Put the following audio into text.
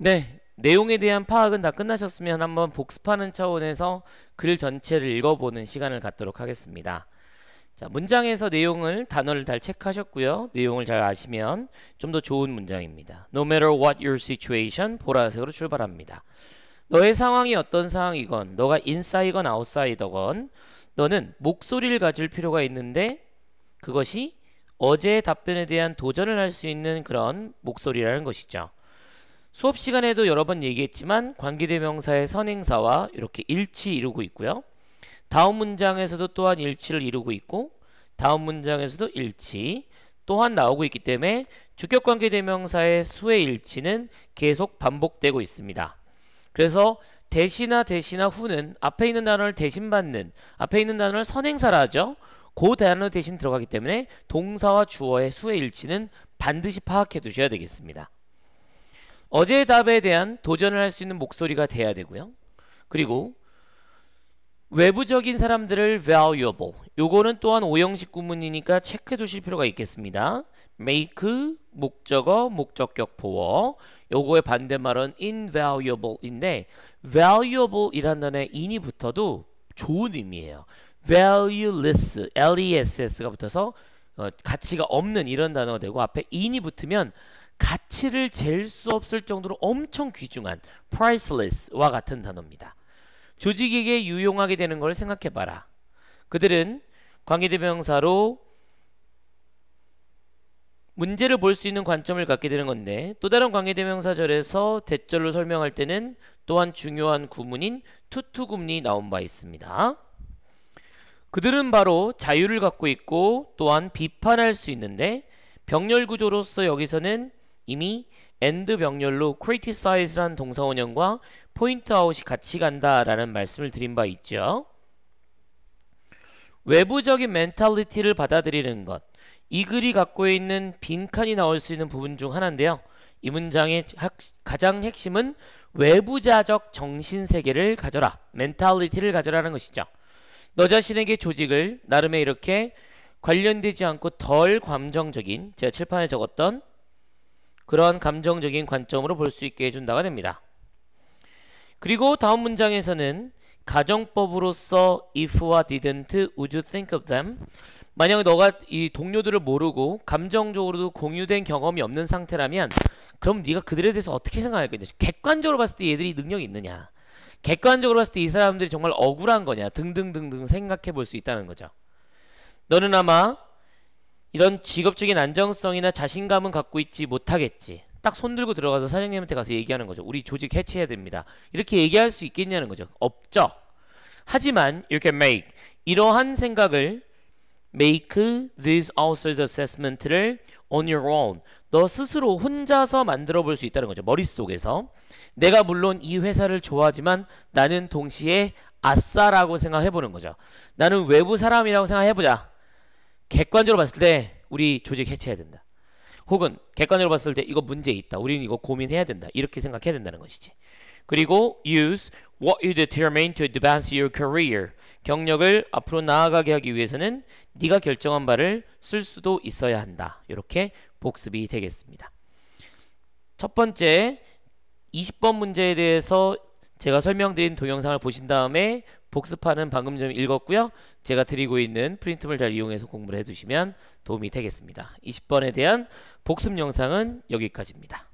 네, 내용에 대한 파악은 다 끝나셨으면 한번 복습하는 차원에서 글 전체를 읽어보는 시간을 갖도록 하겠습니다. 자, 문장에서 내용을 단어를 잘 체크하셨고요. 내용을 잘 아시면 좀 더 좋은 문장입니다. No matter what your situation, 보라색으로 출발합니다. 너의 상황이 어떤 상황이건, 너가 인사이건 아웃사이더건, 너는 목소리를 가질 필요가 있는데 그것이 어제의 답변에 대한 도전을 할 수 있는 그런 목소리라는 것이죠. 수업 시간에도 여러 번 얘기했지만 관계대명사의 선행사와 이렇게 일치 이루고 있고요. 다음 문장에서도 또한 일치를 이루고 있고 다음 문장에서도 일치 또한 나오고 있기 때문에 주격관계대명사의 수의 일치는 계속 반복되고 있습니다. 그래서 대시나 대시나 후는 앞에 있는 단어를 대신받는 앞에 있는 단어를 선행사라 하죠. 그 단어 대신 들어가기 때문에 동사와 주어의 수의 일치는 반드시 파악해 두셔야 되겠습니다. 어제의 답에 대한 도전을 할 수 있는 목소리가 돼야 되고요. 그리고 외부적인 사람들을 valuable 요거는 또한 오형식 구문이니까 체크해 두실 필요가 있겠습니다. make 목적어 목적격 보어 요거의 반대말은 invaluable인데 valuable이란 단어에 in이 붙어도 좋은 의미예요. valueless, less가 붙어서 어, 가치가 없는 이런 단어가 되고 앞에 in이 붙으면 가치를 잴 수 없을 정도로 엄청 귀중한 priceless와 같은 단어입니다. 조직에게 유용하게 되는 걸 생각해봐라. 그들은 관계대명사로 문제를 볼 수 있는 관점을 갖게 되는 건데 또 다른 관계대명사절에서 대절로 설명할 때는 또한 중요한 구문인 투투금리 나온 바 있습니다. 그들은 바로 자유를 갖고 있고 또한 비판할 수 있는데 병렬 구조로서 여기서는 이미 end 병렬로 criticize란 동사원형과 point out이 같이 간다라는 말씀을 드린 바 있죠. 외부적인 멘탈리티를 받아들이는 것. 이 글이 갖고 있는 빈칸이 나올 수 있는 부분 중 하나인데요. 이 문장의 학, 가장 핵심은 외부자적 정신세계를 가져라. 멘탈리티를 가져라는 것이죠. 너 자신에게 조직을 나름의 이렇게 관련되지 않고 덜 감정적인 제가 칠판에 적었던 그런 감정적인 관점으로 볼 수 있게 해준다가 됩니다. 그리고 다음 문장에서는 가정법으로서 if와 didn't, would you think of them? 만약 너가 이 동료들을 모르고 감정적으로도 공유된 경험이 없는 상태라면 그럼 네가 그들에 대해서 어떻게 생각할 거냐? 객관적으로 봤을 때 얘들이 능력이 있느냐? 객관적으로 봤을 때 이 사람들이 정말 억울한 거냐? 등등등등 생각해 볼 수 있다는 거죠. 너는 아마 이런 직업적인 안정성이나 자신감은 갖고 있지 못하겠지. 딱 손들고 들어가서 사장님한테 가서 얘기하는 거죠. 우리 조직 해체해야 됩니다. 이렇게 얘기할 수 있겠냐는 거죠. 없죠. 하지만 you can make 이러한 생각을 make this outside assessment를 on your own 너 스스로 혼자서 만들어 볼 수 있다는 거죠. 머릿속에서 내가 물론 이 회사를 좋아하지만 나는 동시에 아싸라고 생각해 보는 거죠. 나는 외부 사람이라고 생각해 보자. 객관적으로 봤을 때 우리 조직 해체해야 된다. 혹은 객관적으로 봤을 때 이거 문제 있다. 우리는 이거 고민해야 된다. 이렇게 생각해야 된다는 것이지. 그리고 use what you determine to advance your career. 경력을 앞으로 나아가게 하기 위해서는 네가 결정한 바를 쓸 수도 있어야 한다. 이렇게 복습이 되겠습니다. 첫 번째 20번 문제에 대해서 제가 설명드린 동영상을 보신 다음에 복습하는 방금 좀 읽었고요. 제가 드리고 있는 프린트물 잘 이용해서 공부를 해두시면 도움이 되겠습니다. 20번에 대한 복습 영상은 여기까지입니다.